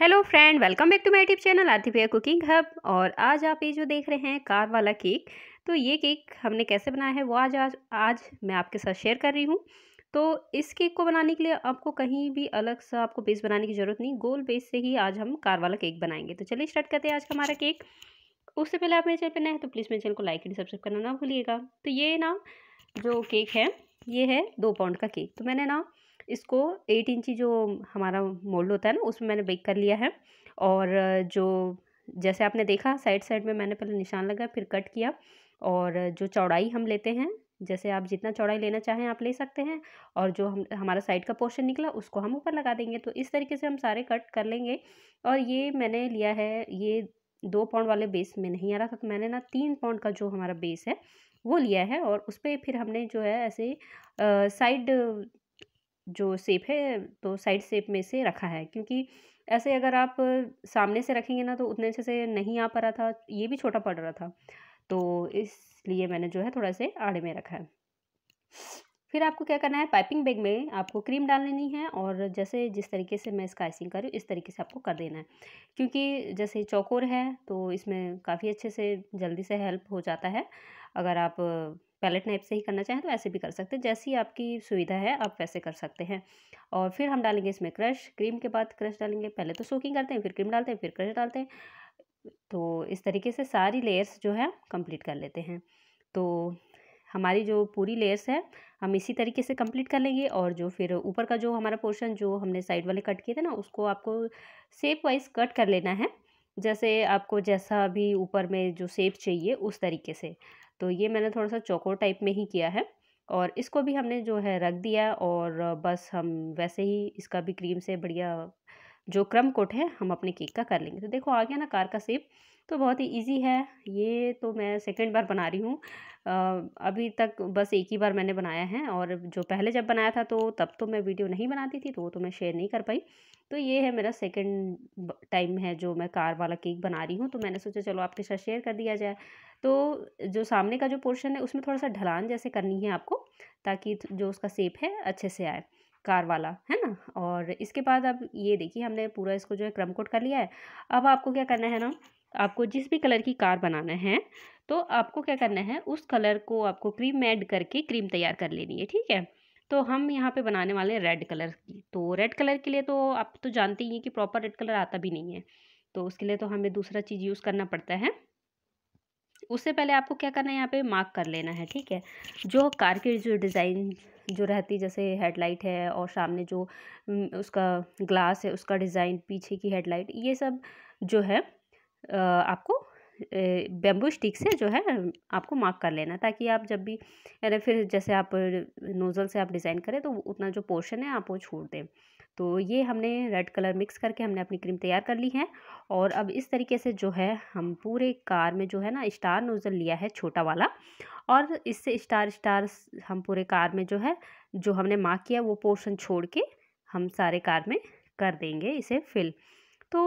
hello friend welcome back to my YouTube channel आरतीपिया cooking hub और आज आप ये जो देख रहे हैं कार वाला केक तो ये केक हमने कैसे बनाया है वो आज आज आज मैं आपके साथ शेयर कर रही हूँ तो इस केक को बनाने के लिए आपको कहीं भी अलग सा आपको बेस बनाने की ज़रूरत नहीं गोल बेस से ही आज हम कार वाला केक बनाएंगे तो चलिए स्टार्ट करते हैं आज का हमारा केक उससे पहले आप मेरे चैनल पर नए तो प्लीज़ मेरे चैनल को लाइक एंड सब्सक्राइब करना ना भूलिएगा तो ये ना जो केक है ये है दो पाउंड का केक तो मैंने ना इसको एट इंची जो हमारा मोल्ड होता है ना उसमें मैंने बेक कर लिया है और जो जैसे आपने देखा साइड साइड में मैंने पहले निशान लगाया फिर कट किया और जो चौड़ाई हम लेते हैं जैसे आप जितना चौड़ाई लेना चाहें आप ले सकते हैं और जो हम हमारा साइड का पोर्शन निकला उसको हम ऊपर लगा देंगे तो इस तरीके से हम सारे कट कर लेंगे और ये मैंने लिया है ये दो पाउंड वाले बेस में नहीं आ रहा था तो मैंने ना तीन पाउंड का जो हमारा बेस है वो लिया है और उस पर फिर हमने जो है ऐसे साइड जो सेप है तो साइड सेप में से रखा है क्योंकि ऐसे अगर आप सामने से रखेंगे ना तो उतने अच्छे से नहीं आ पा रहा था ये भी छोटा पड़ रहा था तो इसलिए मैंने जो है थोड़ा से आड़े में रखा है फिर आपको क्या करना है पाइपिंग बैग में आपको क्रीम डाल लेनी है और जैसे जिस तरीके से मैं इसका आइसिंग कर रही हूँ इस तरीके से आपको कर देना है क्योंकि जैसे चौकोर है तो इसमें काफ़ी अच्छे से जल्दी से हेल्प हो जाता है अगर आप पैलेट नाइफ से ही करना चाहें तो ऐसे भी कर सकते हैं जैसी आपकी सुविधा है आप वैसे कर सकते हैं और फिर हम डालेंगे इसमें क्रश क्रीम के बाद क्रश डालेंगे पहले तो सोकिंग करते हैं फिर क्रीम डालते हैं फिर क्रश डालते हैं तो इस तरीके से सारी लेयर्स जो है कंप्लीट कर लेते हैं तो हमारी जो पूरी लेयर्स है हम इसी तरीके से कंप्लीट कर लेंगे और जो फिर ऊपर का जो हमारा पोर्शन जो हमने साइड वाले कट किए थे ना उसको आपको सेप वाइज कट कर लेना है जैसे आपको जैसा भी ऊपर में जो सेप चाहिए उस तरीके से तो ये मैंने थोड़ा सा चौकोर टाइप में ही किया है और इसको भी हमने जो है रख दिया और बस हम वैसे ही इसका भी क्रीम से बढ़िया जो क्रम कोट है हम अपने केक का कर लेंगे तो देखो आ गया ना कार का सेप तो बहुत ही इजी है ये तो मैं सेकंड बार बना रही हूँ अभी तक बस एक ही बार मैंने बनाया है और जो पहले जब बनाया था तो तब तो मैं वीडियो नहीं बनाती थी तो वो तो मैं शेयर नहीं कर पाई तो ये है मेरा सेकंड टाइम है जो मैं कार वाला केक बना रही हूँ तो मैंने सोचा चलो आपके साथ शेयर कर दिया जाए तो जो सामने का जो पोर्शन है उसमें थोड़ा सा ढलान जैसे करनी है आपको ताकि जो उसका सेप है अच्छे से आए कार वाला है ना और इसके बाद अब ये देखिए हमने पूरा इसको जो है क्रम कोट कर लिया है अब आपको क्या करना है ना आपको जिस भी कलर की कार बनाना है तो आपको क्या करना है उस कलर को आपको क्रीम ऐड करके क्रीम तैयार कर लेनी है ठीक है तो हम यहाँ पे बनाने वाले हैं रेड कलर की तो रेड कलर के लिए तो आप तो जानते ही हैं कि प्रॉपर रेड कलर आता भी नहीं है तो उसके लिए तो हमें दूसरा चीज़ यूज़ करना पड़ता है उससे पहले आपको क्या करना है यहाँ पे मार्क कर लेना है ठीक है जो कार की जो डिज़ाइन जो रहती जैसे हेडलाइट है और सामने जो उसका ग्लास है उसका डिज़ाइन पीछे की हेडलाइट ये सब जो है आपको बेम्बू स्टिक से जो है आपको मार्क कर लेना ताकि आप जब भी यानी फिर जैसे आप नोज़ल से आप डिज़ाइन करें तो उतना जो पोर्शन है आप वो छोड़ दें तो ये हमने रेड कलर मिक्स करके हमने अपनी क्रीम तैयार कर ली है और अब इस तरीके से जो है हम पूरे कार में जो है ना स्टार नोज़ल लिया है छोटा वाला और इससे स्टार स्टार हम पूरे कार में जो है जो हमने मार्क किया वो पोर्शन छोड़ के हम सारे कार में कर देंगे इसे फिल तो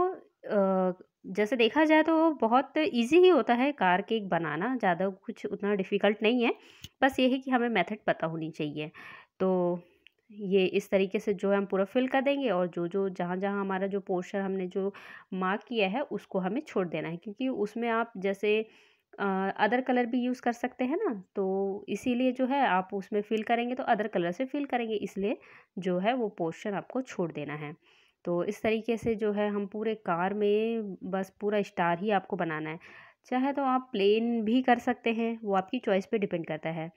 जैसे देखा जाए तो बहुत इजी ही होता है कार केक बनाना ज़्यादा कुछ उतना डिफ़िकल्ट नहीं है बस यही कि हमें मेथड पता होनी चाहिए तो ये इस तरीके से जो है हम पूरा फिल कर देंगे और जो जो जहाँ जहाँ हमारा जो पोर्शन हमने जो मार्क किया है उसको हमें छोड़ देना है क्योंकि उसमें आप जैसे अदर कलर भी यूज़ कर सकते हैं ना तो इसीलिए जो है आप उसमें फिल करेंगे तो अदर कलर से फिल करेंगे इसलिए जो है वो पोर्शन आपको छोड़ देना है तो इस तरीके से जो है हम पूरे कार में बस पूरा स्टार ही आपको बनाना है चाहे तो आप प्लेन भी कर सकते हैं वो आपकी चॉइस पे डिपेंड करता है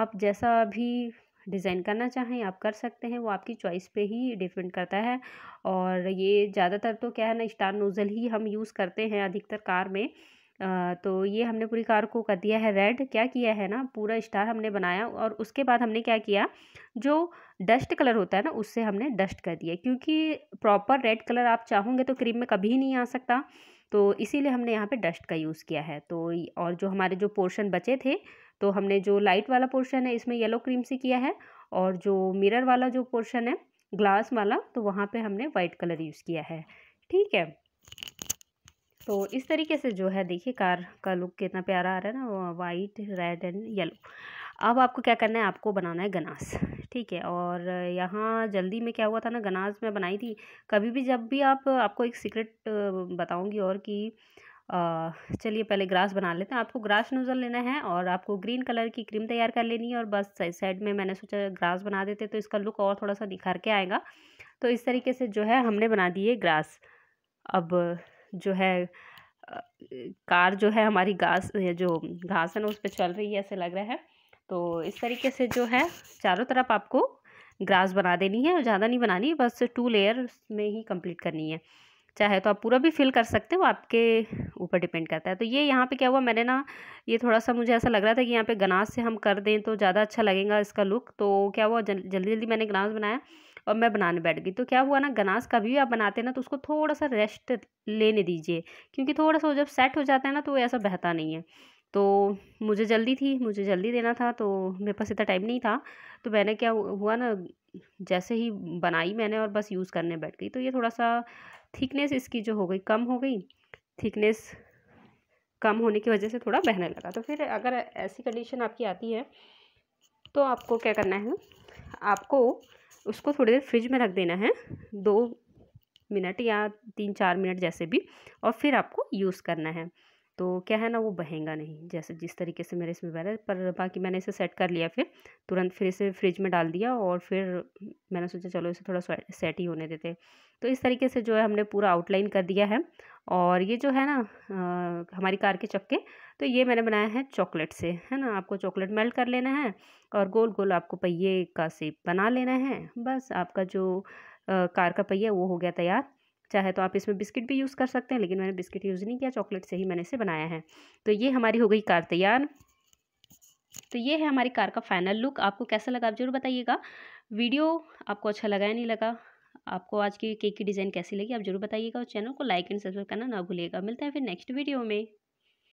आप जैसा भी डिज़ाइन करना चाहें आप कर सकते हैं वो आपकी चॉइस पे ही डिपेंड करता है और ये ज़्यादातर तो क्या है ना स्टार नोज़ल ही हम यूज़ करते हैं अधिकतर कार में आ, तो ये हमने पूरी कार को कर दिया है रेड क्या किया है ना पूरा स्टार हमने बनाया और उसके बाद हमने क्या किया जो डस्ट कलर होता है ना उससे हमने डस्ट कर दिया क्योंकि प्रॉपर रेड कलर आप चाहोगे तो क्रीम में कभी नहीं आ सकता तो इसीलिए हमने यहाँ पे डस्ट का यूज़ किया है तो और जो हमारे जो पोर्शन बचे थे तो हमने जो लाइट वाला पोर्शन है इसमें येलो क्रीम से किया है और जो मिरर वाला जो पोर्शन है ग्लास वाला तो वहाँ पे हमने वाइट कलर यूज़ किया है ठीक है तो इस तरीके से जो है देखिए कार का लुक कितना प्यारा आ रहा है ना वाइट रेड एंड येलो अब आपको क्या करना है आपको बनाना है गनास ठीक है और यहाँ जल्दी में क्या हुआ था ना गनास में बनाई थी कभी भी जब भी आप आपको एक सीक्रेट बताऊँगी और कि चलिए पहले ग्रास बना लेते हैं आपको ग्रास नोज़ल लेना है और आपको ग्रीन कलर की क्रीम तैयार कर लेनी है और बस साइड में मैंने सोचा ग्रास बना देते तो इसका लुक और थोड़ा सा निखर के आएगा तो इस तरीके से जो है हमने बना दिए ग्रास अब जो है कार जो है हमारी घास जो घास है ना उस पर चल रही है ऐसे लग रहा है तो इस तरीके से जो है चारों तरफ आपको ग्रास बना देनी है और ज़्यादा नहीं बनानी बस टू लेयर में ही कंप्लीट करनी है चाहे तो आप पूरा भी फिल कर सकते हो आपके ऊपर डिपेंड करता है तो ये यहाँ पे क्या हुआ मैंने ना ये थोड़ा सा मुझे ऐसा लग रहा था कि यहाँ पे गनाज से हम कर दें तो ज़्यादा अच्छा लगेगा इसका लुक तो क्या हुआ जल, जल्दी जल्दी मैंने गनास बनाया और मैं बनाने बैठ गई तो क्या हुआ ना गनास का भी आप बनाते हैं ना तो उसको थोड़ा सा रेस्ट लेने दीजिए क्योंकि थोड़ा सा जब सेट हो जाता है ना तो ऐसा बहता नहीं है तो मुझे जल्दी थी मुझे जल्दी देना था तो मेरे पास इतना टाइम नहीं था तो मैंने क्या हुआ ना जैसे ही बनाई मैंने और बस यूज़ करने बैठ गई तो ये थोड़ा सा थिकनेस इसकी जो हो गई कम हो गई थिकनेस कम होने की वजह से थोड़ा बहने लगा तो फिर अगर ऐसी कंडीशन आपकी आती है तो आपको क्या करना है आपको उसको थोड़ी देर फ्रिज में रख देना है दो मिनट या तीन चार मिनट जैसे भी और फिर आपको यूज़ करना है तो क्या है ना वो बहेगा नहीं जैसे जिस तरीके से मेरे इसमें बहरा पर बाकी मैंने इसे सेट कर लिया फिर तुरंत फिर इसे फ्रिज में डाल दिया और फिर मैंने सोचा चलो इसे थोड़ा सेट ही होने देते तो इस तरीके से जो है हमने पूरा आउटलाइन कर दिया है और ये जो है ना आ, हमारी कार के चक्के तो ये मैंने बनाया है चॉकलेट से है ना आपको चॉकलेट मेल्ट कर लेना है और गोल गोल आपको पहिए का सेप बना लेना है बस आपका जो आ, कार का पहिया वो हो गया तैयार चाहे तो आप इसमें बिस्किट भी यूज़ कर सकते हैं लेकिन मैंने बिस्किट यूज़ नहीं किया चॉकलेट से ही मैंने इसे बनाया है तो ये हमारी हो गई कार तैयार तो ये है हमारी कार का फाइनल लुक आपको कैसा लगा आप जरूर बताइएगा वीडियो आपको अच्छा लगा या नहीं लगा आपको आज की केक की डिज़ाइन कैसी लगी आप जरूर बताइएगा और चैनल को लाइक एंड सब्सक्राइब करना ना भूलिएगा मिलते हैं फिर नेक्स्ट वीडियो में